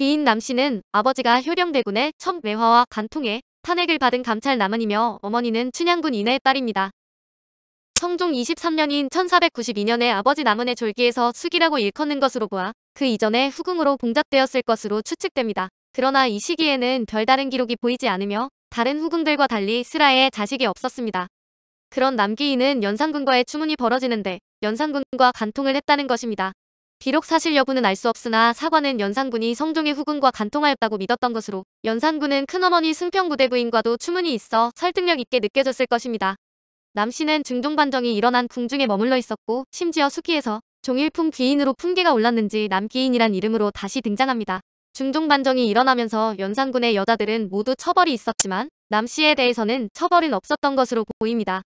귀인 남씨는 아버지가 효령대군의 청매화와 간통에 탄핵을 받은 감찰 남은이며 어머니는 춘향군 이내의 딸입니다. 성종 23년인 1492년에 아버지 남은의 졸기에서 숙이라고 일컫는 것으로 보아 그 이전에 후궁으로 봉작되었을 것으로 추측됩니다. 그러나 이 시기에는 별다른 기록이 보이지 않으며 다른 후궁들과 달리 슬하의 자식이 없었습니다. 그런 남기인은 연산군과의 추문이 벌어지는데 연산군과 간통을 했다는 것입니다. 비록 사실 여부는 알 수 없으나 사관은 연산군이 성종의 후군과 간통하였다고 믿었던 것으로 연산군은 큰어머니 승평부대 부인과도 추문이 있어 설득력 있게 느껴졌을 것입니다. 남씨는 중종반정이 일어난 궁중에 머물러 있었고 심지어 수기에서 종일품 귀인으로 품계가 올랐는지 남귀인이란 이름으로 다시 등장합니다. 중종반정이 일어나면서 연산군의 여자들은 모두 처벌이 있었지만 남씨에 대해서는 처벌은 없었던 것으로 보입니다.